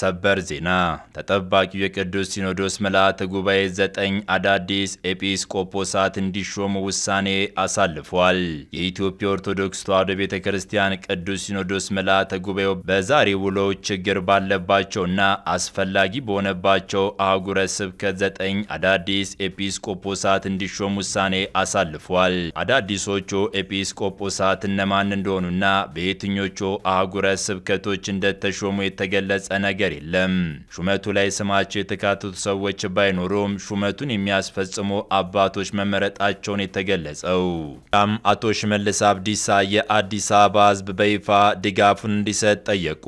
ሰበር ዜና ተጠባቂው የቅዱስ ሲኖዶስ ምልዓተ ጉባኤ ዘጠኝ አዳዲስ ኤጲስቆጶሳት እንዲሾሙ ውሳኔ አሳልፏል። የኢትዮጵያ ኦርቶዶክስ ተዋሕዶ ቤተ ክርስቲያን ቅዱስ ሲኖዶስ ምልዓተ ጉባኤው በዛሬ ውሎው ችግር ባለባቸውና አስፈላጊ በሆነባቸው አህጉረ ስብከት ዘጠኝ አዳዲስ ኤጲስቆጶሳት እንዲሾም ውሳኔ አሳልፏል። አዳዲሶቹ ኤጲስቆጶሳት እነማን እንደሆኑና በየትኞቹ አህጉረ ስብከቶች እንደተሾሙ የተገለጸ ነገር ነገር የለም። ሹመቱ ላይ ስማቸው የተካተቱ ሰዎች ባይኖሩም ሹመቱን የሚያስፈጽሙ አባቶች መመረጣቸውን የተገለጸው ያም አቶ ሽመልስ አብዲሳ የአዲስ አበባ ህዝብ በይፋ ድጋፉን እንዲሰጥ ጠየቁ።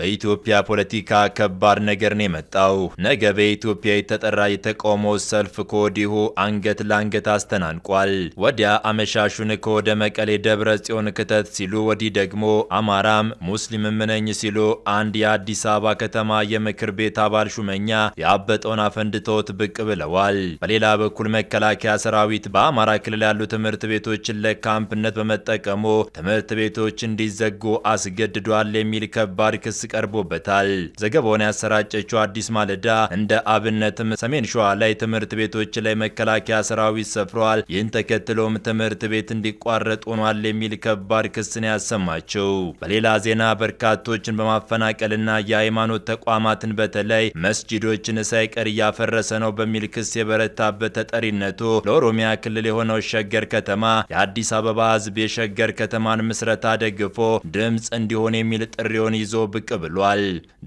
በኢትዮጵያ ፖለቲካ ከባድ ነገር ነው የመጣው። ነገ በኢትዮጵያ የተጠራ የተቃውሞ ሰልፍ ከወዲሁ አንገት ለአንገት አስተናንቋል። ወዲያ አመሻሹን ከወደ መቀሌ ደብረ ጽዮን ክተት ሲሉ ወዲህ ደግሞ አማራም ሙስሊምም ነኝ ሲሉ አንድ የአዲስ አበባ ከተማ የምክር ቤት አባል ሹመኛ የአበጠውን አፈንድተውት ብቅ ብለዋል። በሌላ በኩል መከላከያ ሰራዊት በአማራ ክልል ያሉ ትምህርት ቤቶችን ለካምፕነት በመጠቀሙ ትምህርት ቤቶች እንዲዘጉ አስገድዷል የሚል ከባድ ክስ ቀርቦበታል። ዘገባውን ያሰራጨችው አዲስ ማለዳ እንደ አብነትም ሰሜን ሸዋ ላይ ትምህርት ቤቶች ላይ መከላከያ ሰራዊት ሰፍሯል። ይህን ተከትሎም ትምህርት ቤት እንዲቋረጥ ሆኗል የሚል ከባድ ክስን ያሰማቸው። በሌላ ዜና በርካቶችን በማፈናቀልና የሃይማኖት ተቋማትን በተለይ መስጂዶችን ሳይቀር እያፈረሰ ነው በሚል ክስ የበረታበት ተጠሪነቱ ለኦሮሚያ ክልል የሆነው ሸገር ከተማ የአዲስ አበባ ሕዝብ የሸገር ከተማን ምስረታ ደግፎ ድምፅ እንዲሆን የሚል ጥሪውን ይዞ ብቅ ብሏል።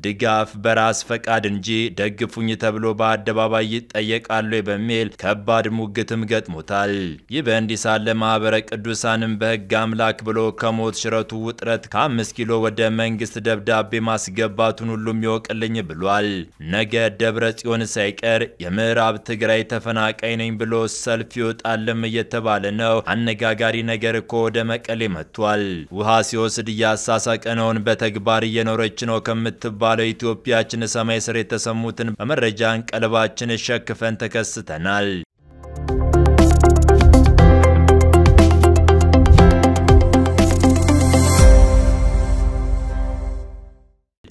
ድጋፍ በራስ ፈቃድ እንጂ ደግፉኝ ተብሎ በአደባባይ ይጠየቃሉ በሚል ከባድ ሙግትም ገጥሞታል። ይህ በእንዲህ ሳለ ማኅበረ ቅዱሳንም በሕግ አምላክ ብሎ ከሞት ሽረቱ ውጥረት ከአምስት ኪሎ ወደ መንግስት ደብዳቤ ማስገባቱን ሁሉም ይወቅልኝ ብሏል። ነገ ደብረ ጽዮን ሳይቀር የምዕራብ ትግራይ ተፈናቃይ ነኝ ብሎ ሰልፍ ይወጣልም እየተባለ ነው። አነጋጋሪ ነገር እኮ ወደ መቀሌ መጥቷል። ውሃ ሲወስድ እያሳሳቀነውን በተግባር እየኖረች እየኖረች ነው ከምትባለው ኢትዮጵያችን ሰማይ ስር የተሰሙትን በመረጃ ቀለባችን ሸክፈን ተከስተናል።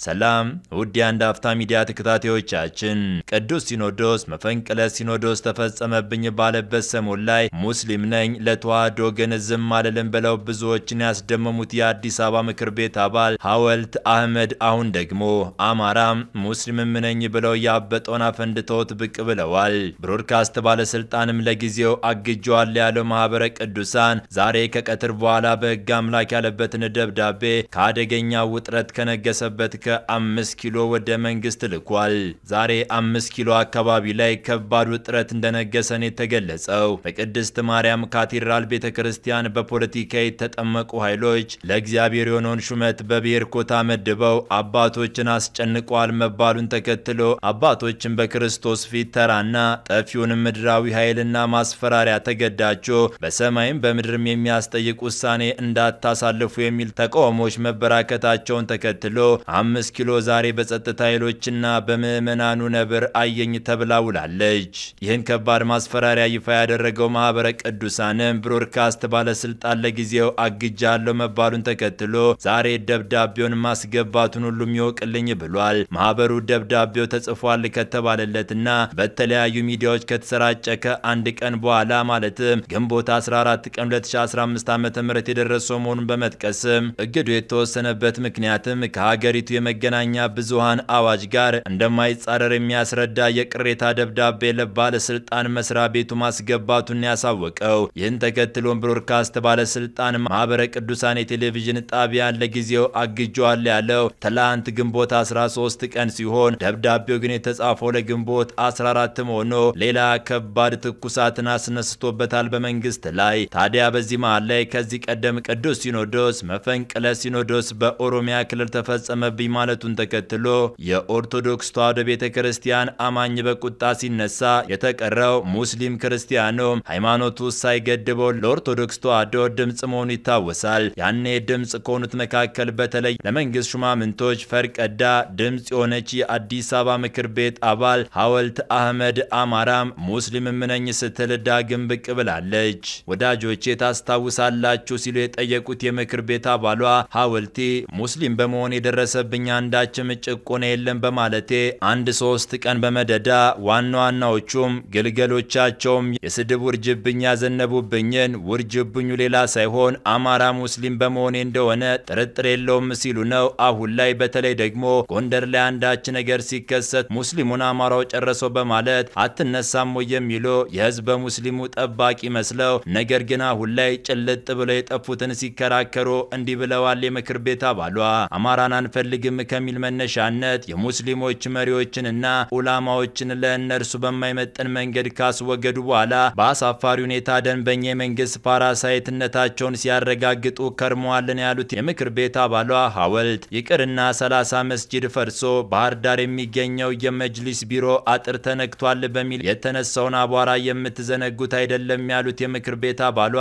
ሰላም ውድ የአንድ አፍታ ሚዲያ ተከታታዮቻችን፣ ቅዱስ ሲኖዶስ መፈንቅለ ሲኖዶስ ተፈጸመብኝ ባለበት ሰሞን ላይ ሙስሊም ነኝ ለተዋህዶ ግን ዝም አልልም ብለው ብዙዎችን ያስደመሙት የአዲስ አበባ ምክር ቤት አባል ሐወልት አህመድ አሁን ደግሞ አማራም ሙስሊምም ነኝ ብለው ያበጠውን አፈንድተውት ብቅ ብለዋል። ብሮድካስት ባለስልጣንም ለጊዜው አግጇል ያለው ማህበረ ቅዱሳን ዛሬ ከቀትር በኋላ በህግ አምላክ ያለበትን ደብዳቤ ከአደገኛ ውጥረት ከነገሰበት ከ አምስት ኪሎ ወደ መንግስት ልኳል። ዛሬ አምስት ኪሎ አካባቢ ላይ ከባድ ውጥረት እንደነገሰን የተገለጸው በቅድስት ማርያም ካቴድራል ቤተ ክርስቲያን በፖለቲካ የተጠመቁ ኃይሎች ለእግዚአብሔር የሆነውን ሹመት በብሔር ኮታ መድበው አባቶችን አስጨንቋል መባሉን ተከትሎ አባቶችን በክርስቶስ ፊት ተራና ጠፊውን ምድራዊ ኃይልና ማስፈራሪያ ተገዳቸው በሰማይም በምድርም የሚያስጠይቅ ውሳኔ እንዳታሳልፉ የሚል ተቃውሞዎች መበራከታቸውን ተከትሎ አምስት አምስት ኪሎ ዛሬ በጸጥታ ኃይሎችና በምዕመናኑ ነብር አየኝ ተብላ ውላለች። ይህን ከባድ ማስፈራሪያ ይፋ ያደረገው ማህበረ ቅዱሳንም ብሮድካስት ባለስልጣን ለጊዜው አግጃለሁ መባሉን ተከትሎ ዛሬ ደብዳቤውን ማስገባቱን ሁሉም ይወቅልኝ ብሏል። ማህበሩ ደብዳቤው ተጽፏል ከተባለለትና በተለያዩ ሚዲያዎች ከተሰራጨ ከአንድ ቀን በኋላ ማለትም ግንቦት 14 ቀን 2015 ዓ ም የደረሰው መሆኑን በመጥቀስም እግዱ የተወሰነበት ምክንያትም ከሀገሪቱ የመ የመገናኛ ብዙሃን አዋጅ ጋር እንደማይጻረር የሚያስረዳ የቅሬታ ደብዳቤ ለባለስልጣን መስሪያ ቤቱ ማስገባቱን ያሳወቀው። ይህን ተከትሎን ብሮድካስት ባለስልጣን ማህበረ ቅዱሳን የቴሌቪዥን ጣቢያን ለጊዜው አግጇል ያለው ትላንት ግንቦት 13 ቀን ሲሆን ደብዳቤው ግን የተጻፈው ለግንቦት 14 ሆኖ ሌላ ከባድ ትኩሳትን አስነስቶበታል በመንግስት ላይ። ታዲያ በዚህ መሃል ላይ ከዚህ ቀደም ቅዱስ ሲኖዶስ መፈንቅለ ሲኖዶስ በኦሮሚያ ክልል ተፈጸመብኝ ማለቱን ተከትሎ የኦርቶዶክስ ተዋሕዶ ቤተ ክርስቲያን አማኝ በቁጣ ሲነሳ፣ የተቀረው ሙስሊም ክርስቲያኑ ሃይማኖቱ ሳይገድበው ለኦርቶዶክስ ተዋህዶ ድምፅ መሆኑ ይታወሳል። ያኔ ድምፅ ከሆኑት መካከል በተለይ ለመንግስት ሹማምንቶች ፈርቀዳ ድምፅ የሆነች የአዲስ አበባ ምክር ቤት አባል ሀወልት አህመድ አማራም ሙስሊም ምነኝ ስትል ዳግም ብቅ ብላለች። ወዳጆቼ ታስታውሳላችሁ ሲሉ የጠየቁት የምክር ቤት አባሏ ሐወልቲ ሙስሊም በመሆን የደረሰብኝ አንዳችም ጭቆና የለም በማለቴ አንድ ሶስት ቀን በመደዳ ዋና ዋናዎቹም ግልገሎቻቸውም የስድብ ውርጅብኝ ያዘነቡብኝን ውርጅብኙ ሌላ ሳይሆን አማራ ሙስሊም በመሆኔ እንደሆነ ጥርጥር የለውም ሲሉ ነው። አሁን ላይ በተለይ ደግሞ ጎንደር ላይ አንዳች ነገር ሲከሰት ሙስሊሙን አማራው ጨረሰው በማለት አትነሳም ወይ የሚለው የህዝብ በሙስሊሙ ጠባቂ መስለው ነገር ግን አሁን ላይ ጭልጥ ብለው የጠፉትን ሲከራከሩ እንዲህ ብለዋል። የምክር ቤት አባሏ አማራን አንፈልግም ከሚል መነሻነት የሙስሊሞች መሪዎችንና ኡላማዎችን ለእነርሱ በማይመጥን መንገድ ካስወገዱ በኋላ በአሳፋሪ ሁኔታ ደንበኛ የመንግስት ፓራሳይትነታቸውን ሲያረጋግጡ ከርመዋልን ያሉት የምክር ቤት አባሏ ሀወልት ይቅርና ሰላሳ መስጂድ ፈርሶ ባህር ዳር የሚገኘው የመጅሊስ ቢሮ አጥር ተነክቷል በሚል የተነሳውን አቧራ የምትዘነጉት አይደለም ያሉት የምክር ቤት አባሏ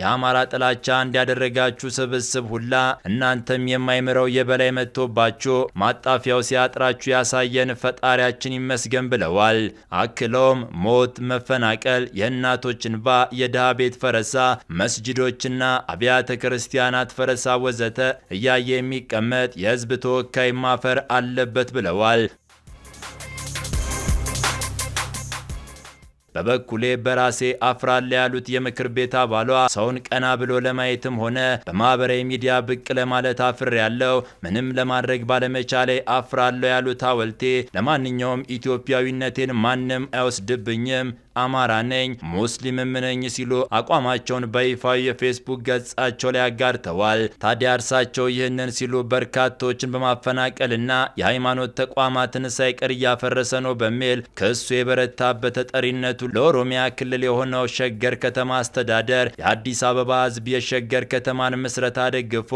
የአማራ ጥላቻ እንዲያደረጋችሁ ስብስብ ሁላ እናንተም የማይምረው የበላይ መጥቶባችሁ ማጣፊያው ሲያጥራችሁ ያሳየን ፈጣሪያችን ይመስገን ብለዋል። አክለውም ሞት፣ መፈናቀል፣ የእናቶች እንባ፣ የድሃ ቤት ፈረሳ፣ መስጅዶችና አብያተ ክርስቲያናት ፈረሳ ወዘተ እያየ የሚቀመጥ የህዝብ ተወካይ ማፈር አለበት ብለዋል። በበኩሌ በራሴ አፍራለ ያሉት የምክር ቤት አባሏ ሰውን ቀና ብሎ ለማየትም ሆነ በማህበራዊ ሚዲያ ብቅ ለማለት አፍር ያለው ምንም ለማድረግ ባለመቻሌ አፍራለሁ ያሉት አወልቴ ለማንኛውም ኢትዮጵያዊነቴን ማንም አይወስድብኝም አማራ ነኝ ሙስሊምም ነኝ ሲሉ አቋማቸውን በይፋዊ የፌስቡክ ገጻቸው ላይ አጋርተዋል። ታዲያ እርሳቸው ይህንን ሲሉ በርካቶችን በማፈናቀልና የሃይማኖት ተቋማትን ሳይቀር እያፈረሰ ነው በሚል ክሱ የበረታበት ተጠሪነቱ ለኦሮሚያ ክልል የሆነው ሸገር ከተማ አስተዳደር የአዲስ አበባ ሕዝብ የሸገር ከተማን ምስረታ ደግፎ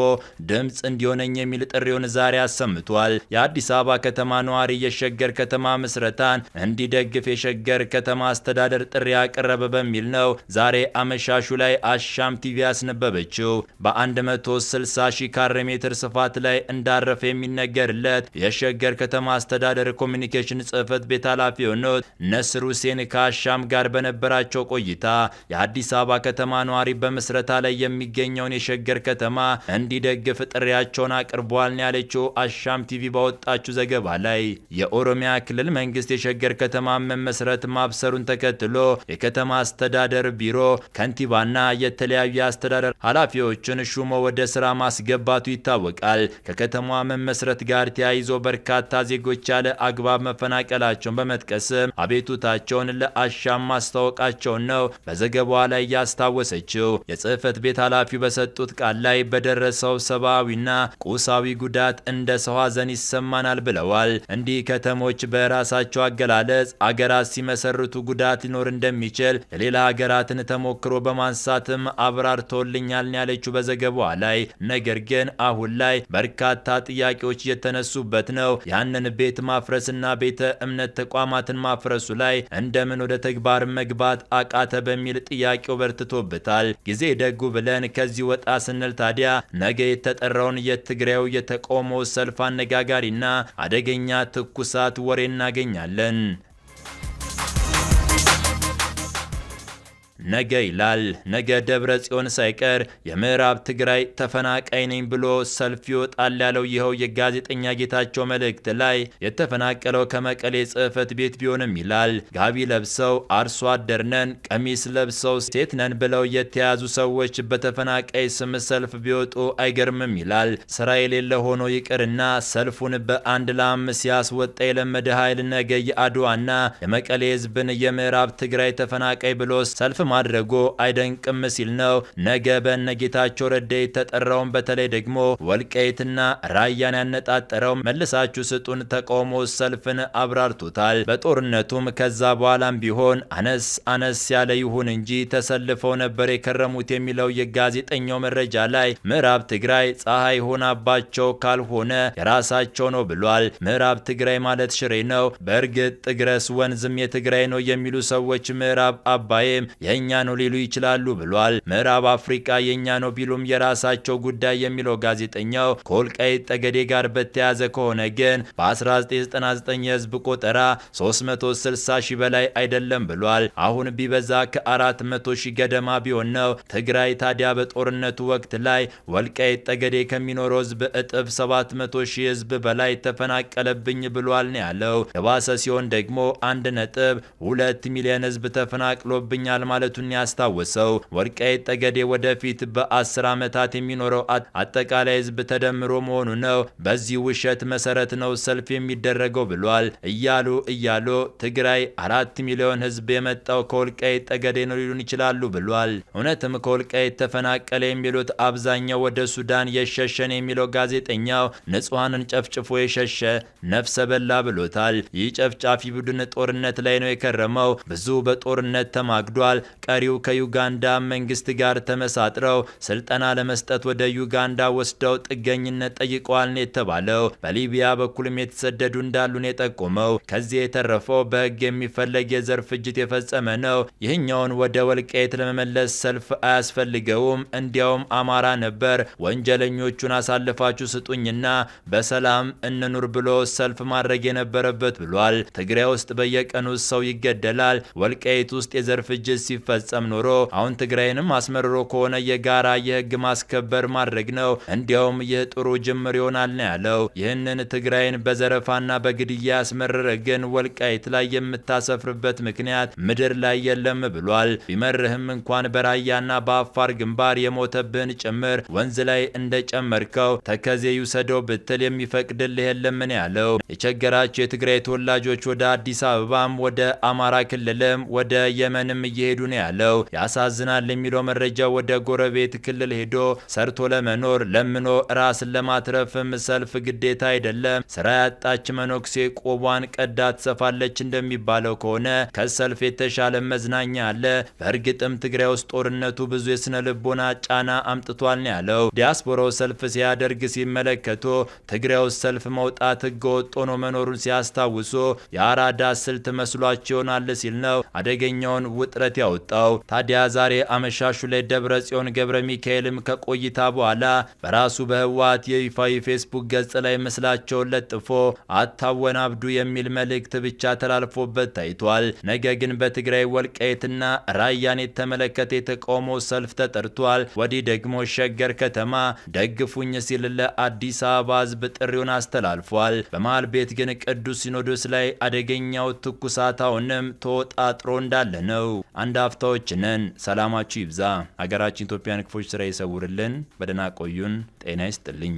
ድምፅ እንዲሆነኝ የሚል ጥሪውን ዛሬ አሰምቷል። የአዲስ አበባ ከተማ ነዋሪ የሸገር ከተማ ምስረታን እንዲደግፍ የሸገር ከተማ አስተዳደር ለመደራደር ጥሪ ያቀረበ በሚል ነው ዛሬ አመሻሹ ላይ አሻም ቲቪ ያስነበበችው። በ160 ሺህ ካሬ ሜትር ስፋት ላይ እንዳረፈ የሚነገርለት የሸገር ከተማ አስተዳደር ኮሚኒኬሽን ጽህፈት ቤት ኃላፊ የሆኑት ነስር ሁሴን ከአሻም ጋር በነበራቸው ቆይታ የአዲስ አበባ ከተማ ነዋሪ በምስረታ ላይ የሚገኘውን የሸገር ከተማ እንዲደግፍ ጥሪያቸውን አቅርበዋል ነው ያለችው አሻም ቲቪ ባወጣችው ዘገባ ላይ የኦሮሚያ ክልል መንግስት የሸገር ከተማ መመስረት ማብሰሩን ተከትሎ ተከትሎ የከተማ አስተዳደር ቢሮ ከንቲባና የተለያዩ የአስተዳደር ኃላፊዎችን ሹሞ ወደ ስራ ማስገባቱ ይታወቃል። ከከተማዋ መመስረት ጋር ተያይዞ በርካታ ዜጎች ያለ አግባብ መፈናቀላቸውን በመጥቀስም አቤቱታቸውን ለአሻም ማስታወቃቸውን ነው በዘገባዋ ላይ ያስታወሰችው። የጽህፈት ቤት ኃላፊው በሰጡት ቃል ላይ በደረሰው ሰብአዊና ቁሳዊ ጉዳት እንደ ሰው ዘን ይሰማናል ብለዋል። እንዲህ ከተሞች በራሳቸው አገላለጽ አገራት ሲመሰርቱ ጉዳት ሊኖር እንደሚችል የሌላ ሀገራትን ተሞክሮ በማንሳትም አብራርተውልኛል ያለችው በዘገባዋ ላይ ነገር ግን አሁን ላይ በርካታ ጥያቄዎች እየተነሱበት ነው። ያንን ቤት ማፍረስና ቤተ እምነት ተቋማትን ማፍረሱ ላይ እንደምን ወደ ተግባር መግባት አቃተ በሚል ጥያቄው በርትቶበታል። ጊዜ ደጉ ብለን ከዚህ ወጣ ስንል ታዲያ ነገ የተጠራውን የትግራዩ የተቃውሞ ሰልፍ አነጋጋሪና አደገኛ ትኩሳት ወሬ እናገኛለን። ነገ ይላል። ነገ ደብረ ጽዮን ሳይቀር የምዕራብ ትግራይ ተፈናቃይ ነኝ ብሎ ሰልፍ ይወጣል ያለው ይኸው የጋዜጠኛ ጌታቸው መልእክት ላይ የተፈናቀለው ከመቀሌ ጽህፈት ቤት ቢሆንም ይላል ጋቢ ለብሰው አርሶ አደርነን ቀሚስ ለብሰው ሴት ነን ብለው የተያዙ ሰዎች በተፈናቃይ ስም ሰልፍ ቢወጡ አይገርምም ይላል። ስራ የሌለ ሆኖ ይቅርና ሰልፉን በአንድ ለአምስት ሲያስወጣ የለመደ ኃይል ነገ የአድዋና የመቀሌ ህዝብን የምዕራብ ትግራይ ተፈናቃይ ብሎ ሰልፍ ማድረጉ አይደንቅም ሲል ነው ነገ ጌታቸው ረዳ የተጠራውን በተለይ ደግሞ ወልቀይትና ራያን ያነጣጠረው መልሳችሁ ስጡን ተቃውሞ ሰልፍን አብራርቶታል። በጦርነቱም ከዛ በኋላም ቢሆን አነስ አነስ ያለ ይሁን እንጂ ተሰልፈው ነበር የከረሙት የሚለው የጋዜጠኛው መረጃ ላይ ምዕራብ ትግራይ ፀሐይ ሆናባቸው ካልሆነ የራሳቸው ነው ብሏል። ምዕራብ ትግራይ ማለት ሽሬ ነው። በእርግጥ ጥግረስ ወንዝም የትግራይ ነው የሚሉ ሰዎች ምዕራብ አባይም የእኛ ነው ሊሉ ይችላሉ ብሏል። ምዕራብ አፍሪካ የእኛ ነው ቢሉም የራሳቸው ጉዳይ የሚለው ጋዜጠኛው ከወልቃይት ጠገዴ ጋር በተያያዘ ከሆነ ግን በ1999 የህዝብ ቆጠራ 360 ሺህ በላይ አይደለም ብሏል። አሁን ቢበዛ ከ400 ሺህ ገደማ ቢሆን ነው። ትግራይ ታዲያ በጦርነቱ ወቅት ላይ ወልቃይት ጠገዴ ከሚኖረው ህዝብ እጥፍ 700 ሺህ ህዝብ በላይ ተፈናቀለብኝ ብሏል ነው ያለው። የባሰ ሲሆን ደግሞ አንድ ነጥብ ሁለት ሚሊዮን ህዝብ ተፈናቅሎብኛል ማለት ማለቱን ያስታወሰው ወርቃይ ጠገዴ ወደፊት በአስር ዓመታት የሚኖረው አጠቃላይ ህዝብ ተደምሮ መሆኑ ነው። በዚህ ውሸት መሰረት ነው ሰልፍ የሚደረገው ብሏል። እያሉ እያሉ ትግራይ አራት ሚሊዮን ህዝብ የመጣው ከወልቃይ ጠገዴ ነው ሊሉን ይችላሉ ብሏል። እውነትም ከወልቃይ ተፈናቀለ የሚሉት አብዛኛው ወደ ሱዳን የሸሸን የሚለው ጋዜጠኛው ንጹሐንን ጨፍጭፎ የሸሸ ነፍሰ በላ ብሎታል። ይህ ጨፍጫፊ ቡድን ጦርነት ላይ ነው የከረመው። ብዙ በጦርነት ተማግዷል። ቀሪው ከዩጋንዳ መንግስት ጋር ተመሳጥረው ስልጠና ለመስጠት ወደ ዩጋንዳ ወስደው ጥገኝነት ጠይቀዋል ነው የተባለው። በሊቢያ በኩልም የተሰደዱ እንዳሉ ነው የጠቁመው። ከዚህ የተረፈው በህግ የሚፈለግ የዘር ፍጅት የፈጸመ ነው። ይህኛውን ወደ ወልቃይት ለመመለስ ሰልፍ አያስፈልገውም፣ እንዲያውም አማራ ነበር ወንጀለኞቹን አሳልፋችሁ ስጡኝና በሰላም እንኑር ብሎ ሰልፍ ማድረግ የነበረበት ብሏል። ትግራይ ውስጥ በየቀኑ ሰው ይገደላል። ወልቃይት ውስጥ የዘር ፍጅት ሲፈ ቢፈጸም ኖሮ አሁን ትግራይንም አስመርሮ ከሆነ የጋራ የህግ ማስከበር ማድረግ ነው። እንዲያውም ይህ ጥሩ ጅምር ይሆናል ነው ያለው። ይህንን ትግራይን በዘረፋና በግድያ ያስመረረ ግን ወልቃይት ላይ የምታሰፍርበት ምክንያት ምድር ላይ የለም ብሏል። ቢመርህም እንኳን በራያና በአፋር ግንባር የሞተብህን ጭምር ወንዝ ላይ እንደጨመርከው ተከዜ ይውሰደው ብትል የሚፈቅድልህ የለምን ያለው የቸገራቸው የትግራይ ተወላጆች ወደ አዲስ አበባም ወደ አማራ ክልልም ወደ የመንም እየሄዱ ነው ያለው። ያሳዝናል የሚለው መረጃ ወደ ጎረቤት ክልል ሄዶ ሰርቶ ለመኖር ለምኖ ራስን ለማትረፍም ሰልፍ ግዴታ አይደለም። ስራ ያጣች መነኩሴ ቆቧን ቀዳ ትሰፋለች እንደሚባለው ከሆነ ከሰልፍ የተሻለ መዝናኛ አለ። በእርግጥም ትግራይ ውስጥ ጦርነቱ ብዙ የስነ ልቦና ጫና አምጥቷል ነው ያለው። ዲያስፖራው ሰልፍ ሲያደርግ ሲመለከቱ ትግራይ ውስጥ ሰልፍ መውጣት ህገወጥ ሆኖ መኖሩን ሲያስታውሱ የአራዳ ስልት መስሏቸው ይሆናል ሲል ነው አደገኛውን ውጥረት ያው የወጣው። ታዲያ ዛሬ አመሻሹ ላይ ደብረ ጽዮን ገብረ ሚካኤልም ከቆይታ በኋላ በራሱ በህወሓት የይፋዊ ፌስቡክ ገጽ ላይ ምስላቸውን ለጥፎ አታወን አብዱ የሚል መልእክት ብቻ ተላልፎበት ታይቷል። ነገ ግን በትግራይ ወልቃየትና ራያን የተመለከተ የተቃውሞ ሰልፍ ተጠርቷል። ወዲህ ደግሞ ሸገር ከተማ ደግፉኝ ሲል ለአዲስ አበባ ህዝብ ጥሪውን አስተላልፏል። በመሃል ቤት ግን ቅዱስ ሲኖዶስ ላይ አደገኛው ትኩሳት አሁንም ተወጣጥሮ እንዳለ ነው። አንድ ባለሀብታዎች ነን። ሰላማችሁ ይብዛ። ሀገራችን ኢትዮጵያን ክፎች ስራ ይሰውርልን። በደህና ቆዩን። ጤና ይስጥልኝ።